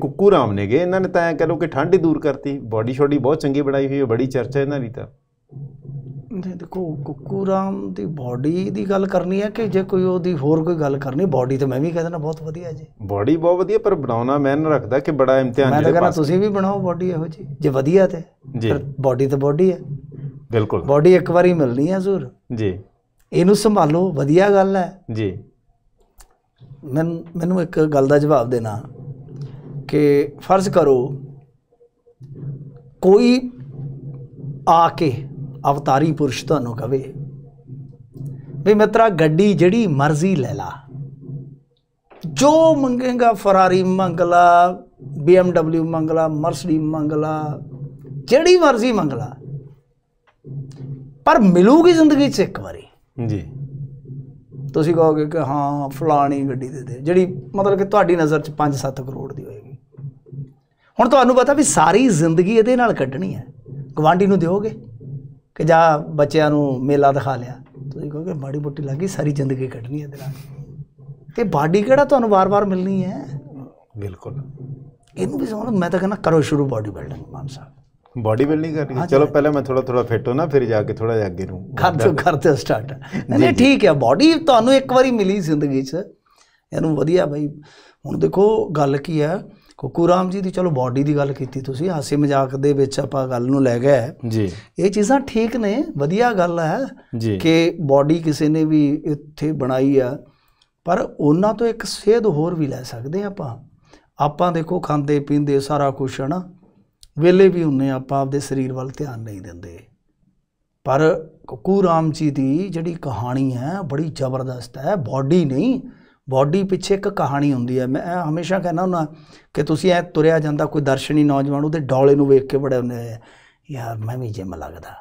ਕੁੱਕੂ ਰਾਮ ਨੇ ਗਏ ਇਹਨਾਂ ਨੇ ਤਾਂ ਐ ਕਹ ਲੋ ਕਿ ਠੰਡ ਹੀ ਦੂਰ ਕਰਤੀ ਬਾਡੀ ਛੋਡੀ ਬਹੁਤ ਚੰਗੀ ਬਣਾਈ ਹੋਈ ਹੈ ਬੜੀ ਚਰਚਾ ਇਹਨਾਂ ਦੀ ਤਾਂ ਨਹੀਂ ਦੇਖੋ ਕੁੱਕੂ ਰਾਮ ਦੀ ਬਾਡੀ ਦੀ ਗੱਲ ਕਰਨੀ ਹੈ ਕਿ ਜੇ ਕੋਈ ਉਹਦੀ ਹੋਰ ਕੋਈ ਗੱਲ ਕਰਨੀ ਬਾਡੀ ਤਾਂ ਮੈਂ ਵੀ ਕਹਿੰਦਾ ਬਹੁਤ ਵਧੀਆ ਜੀ ਬਾਡੀ ਬਹੁਤ ਵਧੀਆ ਪਰ ਬਣਾਉਣਾ ਮੈਂ ਨਾ ਰੱਖਦਾ ਕਿ ਬੜਾ ਇਮਤਿਹਾਨ ਮੈਂ ਕਹਿੰਦਾ ਤੁਸੀਂ ਵੀ ਬਣਾਓ ਬਾਡੀ ਇਹੋ ਜੀ ਜੇ ਵਧੀਆ ਤੇ ਜੀ ਬਾਡੀ ਤਾਂ ਬਾਡੀ ਹੈ ਬਿਲਕੁਲ ਬਾਡੀ ਇੱਕ ਵਾਰੀ ਮਿਲਣੀ ਹੈ ਹਜ਼ੂਰ ਜੀ ਇਹਨੂੰ ਸੰਭਾਲੋ ਵਧੀਆ ਗੱਲ ਹੈ ਜੀ ਮੈਨੂੰ ਮੈਨੂੰ ਇੱਕ ਗੱਲ ਦਾ ਜਵਾਬ ਦੇਣਾ ਕਿ ਫਰਜ਼ ਕਰੋ ਕੋਈ ਆ ਕੇ ਅਵਤਾਰੀ ਪੁਰਸ਼ ਤੁਹਾਨੂੰ ਕਵੇ ਵੀ ਮਿੱਤਰਾ ਗੱਡੀ ਜਿਹੜੀ ਮਰਜ਼ੀ ਲੈ ਲਾ ਜੋ ਮੰਗੇਗਾ ਫਰਾਰੀ ਮੰਗ ਲਾ BMW ਮੰਗ ਲਾ ਮਰਸਡੀ ਮੰਗ ਲਾ ਜਿਹੜੀ ਮਰਜ਼ੀ ਮੰਗ ਲਾ ਪਰ ਮਿਲੂਗੀ ਜ਼ਿੰਦਗੀ 'ਚ ਇੱਕ ਵਾਰੀ ਜੀ ਤੁਸੀਂ ਕਹੋਗੇ ਕਿ ਹਾਂ ਫਲਾਣੀ ਗੱਡੀ ਦੇ ਦੇ ਜਿਹੜੀ ਮਤਲਬ ਕਿ ਤੁਹਾਡੀ ਨਜ਼ਰ 'ਚ 5-7 ਕਰੋੜ ਹੁਣ ਤੁਹਾਨੂੰ ਪਤਾ ਵੀ ਸਾਰੀ ਜ਼ਿੰਦਗੀ ਇਹਦੇ ਨਾਲ ਕੱਢਣੀ ਹੈ ਗਵਾਂਢੀ ਨੂੰ ਦਿਓਗੇ ਕਿ ਜਾਂ ਬੱਚਿਆਂ ਨੂੰ ਮੇਲਾ ਦਿਖਾ ਲਿਆ ਤੁਸੀਂ ਕਹੋਗੇ ਮਾੜੀ ਮੋਟੀ ਲੱਗੀ ਸਾਰੀ ਜ਼ਿੰਦਗੀ ਕੱਢਣੀ ਹੈ ਇਹਦੇ ਨਾਲ ਤੇ ਬਾਡੀ ਕਿਹੜਾ ਤੁਹਾਨੂੰ ਵਾਰ-ਵਾਰ ਮਿਲਣੀ ਹੈ ਬਿਲਕੁਲ ਇਹਨੂੰ ਵੀ ਸਮਝੋ ਮੈਂ ਤਾਂ ਕਹਿੰਦਾ ਕਰੋ ਸ਼ੁਰੂ body building Maan Sahib body building ਕਰਨੀ ਚਲੋ ਪਹਿਲਾਂ ਮੈਂ ਥੋੜਾ ਥੋੜਾ ਫਿੱਟ ਹੋਣਾ ਫਿਰ ਜਾ ਕੇ ਥੋੜਾ ਜਿਹਾ ਅੱਗੇ ਨੂੰ ਕਰਦੇ ਕਰਦੇ ਸਟਾਰਟ ਨਹੀਂ ਠੀਕ ਹੈ ਬਾਡੀ ਤੁਹਾਨੂੰ ਇੱਕ ਵਾਰੀ ਮਿਲੀ ਜ਼ਿੰਦਗੀ 'ਚ ਇਹਨੂੰ ਵਧੀਆ ਬਾਈ ਹੁਣ ਦੇਖੋ ਗੱਲ ਕੀ ਹੈ ਕੁਕੂ ਰਾਮ ਜੀ ਦੀ ਚਲੋ ਬਾਡੀ ਦੀ ਗੱਲ ਕੀਤੀ ਤੁਸੀਂ ਹਾਸੇ ਮਜ਼ਾਕ ਦੇ ਵਿੱਚ ਆਪਾਂ ਗੱਲ ਨੂੰ ਲੈ ਗਏ ਜੀ ਇਹ ਚੀਜ਼ਾਂ ਠੀਕ ਨੇ ਵਧੀਆ ਗੱਲ ਹੈ ਕਿ ਬਾਡੀ ਕਿਸੇ ਨੇ ਵੀ ਇੱਥੇ ਬਣਾਈ ਆ ਪਰ ਉਹਨਾਂ ਤੋਂ ਇੱਕ ਸੇਧ ਹੋਰ ਵੀ ਲੈ ਸਕਦੇ ਆਪਾਂ ਆਪਾਂ ਦੇਖੋ ਖਾਂਦੇ ਪੀਂਦੇ ਸਾਰਾ ਕੁਝ ਹੈ ਨਾ ਵੇਲੇ ਵੀ ਹੁੰਨੇ ਆਪਾਂ ਆਪਦੇ ਸਰੀਰ ਵੱਲ ਧਿਆਨ ਨਹੀਂ ਦਿੰਦੇ ਪਰ ਕੁਕੂ ਰਾਮ ਜੀ ਦੀ ਜਿਹੜੀ ਕਹਾਣੀ ਹੈ ਬੜੀ ਜ਼ਬਰਦਸਤ ਹੈ ਬਾਡੀ ਨਹੀਂ ਬਾਡੀ ਪਿੱਛੇ ਇੱਕ ਕਹਾਣੀ ਹੁੰਦੀ ਹੈ ਮੈਂ ਹਮੇਸ਼ਾ ਕਹਿੰਦਾ ਹੁੰਦਾ ਕਿ ਤੁਸੀਂ ਐ ਤੁਰਿਆ ਜਾਂਦਾ ਕੋਈ ਦਰਸ਼ਨੀ ਨੌਜਵਾਨ ਉਹਦੇ ਡੋਲੇ ਨੂੰ ਵੇਖ ਕੇ ਬੜੇ ਹੁੰਦੇ ਯਾਰ ਮੈਂ ਵੀ ਜਿਮ ਲੱਗਦਾ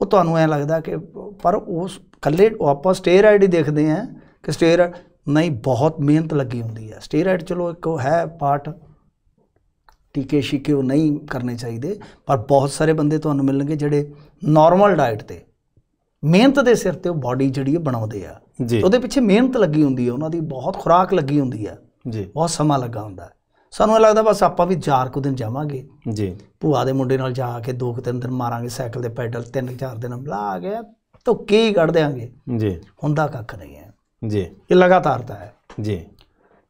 ਉਹ ਤੁਹਾਨੂੰ ਐ ਲੱਗਦਾ ਕਿ ਪਰ ਉਸ ਕੱਲੇ ਆਪਾਂ ਸਟੇਰਾਇਡ ਹੀ ਦੇਖਦੇ ਆ ਕਿ ਸਟੇਰ ਨਹੀਂ ਬਹੁਤ ਮਿਹਨਤ ਲੱਗੀ ਹੁੰਦੀ ਹੈ ਸਟੇਰਾਇਡ ਚਲੋ ਇੱਕ ਹੈ ਪਾਰਟ ਟੀਕੇ ਸ਼ਿਕੇ ਉਹ ਨਹੀਂ ਕਰਨੇ ਚਾਹੀਦੇ ਪਰ ਬਹੁਤ ਸਾਰੇ ਬੰਦੇ ਤੁਹਾਨੂੰ ਮਿਲਣਗੇ ਜਿਹੜੇ ਨਾਰਮਲ ਡਾਈਟ ਤੇ ਮਿਹਨਤ ਦੇ ਸਿਰ ਤੇ ਉਹ ਬਾਡੀ ਜਿਹੜੀ ਬਣਾਉਂਦੇ ਆ ਜੀ ਉਹਦੇ ਪਿੱਛੇ ਮਿਹਨਤ ਲੱਗੀ ਹੁੰਦੀ ਹੈ ਉਹਨਾਂ ਦੀ ਬਹੁਤ ਖੁਰਾਕ ਲੱਗੀ ਹੁੰਦੀ ਹੈ ਜੀ ਬਹੁਤ ਸਮਾਂ ਲੱਗਾ ਹੁੰਦਾ ਹੈ ਸਾਨੂੰ ਇਹ ਲੱਗਦਾ ਬਸ ਆਪਾਂ ਵੀ ਚਾਰ ਕੁ ਦਿਨ ਜਾਵਾਂਗੇ ਜੀ ਭੂਆ ਦੇ ਮੁੰਡੇ ਨਾਲ ਜਾ ਕੇ ਦੋ ਕੁ ਤਿੰਨ ਦਿਨ ਮਾਰਾਂਗੇ ਸਾਈਕਲ ਦੇ ਪੈਡਲ ਤਿੰਨ ਚਾਰ ਦਿਨ ਬਲਾ ਆ ਗਿਆ ਧੁੱਕੇ ਹੀ ਕੱਢ ਦੇਾਂਗੇ ਜੀ ਹੁੰਦਾ ਕੱਖ ਨਹੀਂ ਹੈ ਜੀ ਇਹ ਲਗਾਤਾਰਤਾ ਹੈ ਜੀ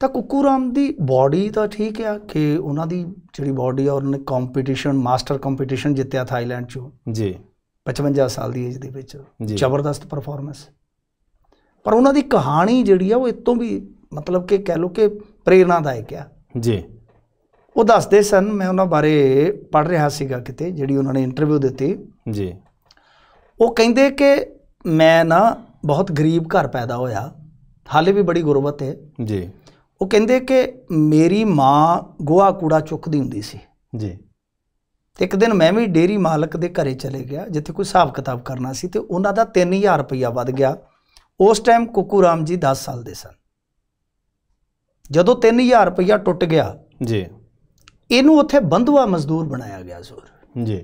ਤਾਂ ਕੁਕੂ ਰਾਮ ਦੀ ਬਾਡੀ ਤਾਂ ਠੀਕ ਆ ਕਿ ਉਹਨਾਂ ਦੀ ਜਿਹੜੀ ਬਾਡੀ ਆ ਉਹਨੇ ਕੰਪੀਟੀਸ਼ਨ ਮਾਸਟਰ ਕੰਪੀਟੀਸ਼ਨ ਜਿੱਤਿਆ ਥਾਈਲੈਂਡ 'ਚ ਜੀ 55 ਸਾਲ ਦੀ ਏਜ ਦੇ ਵਿੱਚ ਜ਼ਬਰਦਸਤ ਪਰਫਾਰਮੈਂਸ ਪਰ ਉਹਨਾਂ ਦੀ ਕਹਾਣੀ ਜਿਹੜੀ ਆ ਉਹ ਇਤੋਂ ਵੀ ਮਤਲਬ ਕਿ ਕਹਿ ਲੋ ਕਿ ਪ੍ਰੇਰਣਾਦਾਇਕ ਆ ਜੀ ਉਹ ਦੱਸਦੇ ਸਨ ਮੈਂ ਉਹਨਾਂ ਬਾਰੇ ਪੜ ਰਿਹਾ ਸੀਗਾ ਕਿਤੇ ਜਿਹੜੀ ਉਹਨਾਂ ਨੇ ਇੰਟਰਵਿਊ ਦਿੱਤੀ ਜੀ ਉਹ ਕਹਿੰਦੇ ਕਿ ਮੈਂ ਨਾ ਬਹੁਤ ਗਰੀਬ ਘਰ ਪੈਦਾ ਹੋਇਆ ਹਾਲੇ ਵੀ ਬੜੀ ਗੁਰਬਤ ਹੈ ਜੀ ਉਹ ਕਹਿੰਦੇ ਕਿ ਮੇਰੀ ਮਾਂ ਗੋਆ ਕੂੜਾ ਚੁੱਕਦੀ ਹੁੰਦੀ ਸੀ ਜੀ ਇੱਕ ਦਿਨ ਮੈਂ ਵੀ ਡੇਰੀ ਮਾਲਕ ਦੇ ਘਰੇ ਚਲੇ ਗਿਆ ਜਿੱਥੇ ਕੋਈ ਹਿਸਾਬ ਕਿਤਾਬ ਕਰਨਾ ਸੀ ਤੇ ਉਹਨਾਂ ਦਾ 3000 ਰੁਪਇਆ ਵੱਧ ਗਿਆ ਉਸ ਟਾਈਮ ਕੁੱਕੂ ਰਾਮ ਜੀ 10 ਸਾਲ ਦੇ ਸਨ ਜਦੋਂ 3000 ਰੁਪਇਆ ਟੁੱਟ ਗਿਆ ਜੀ ਇਹਨੂੰ ਉੱਥੇ ਬੰਧਵਾ ਮਜ਼ਦੂਰ ਬਣਾਇਆ ਗਿਆ ਜ਼ੋਰ ਜੀ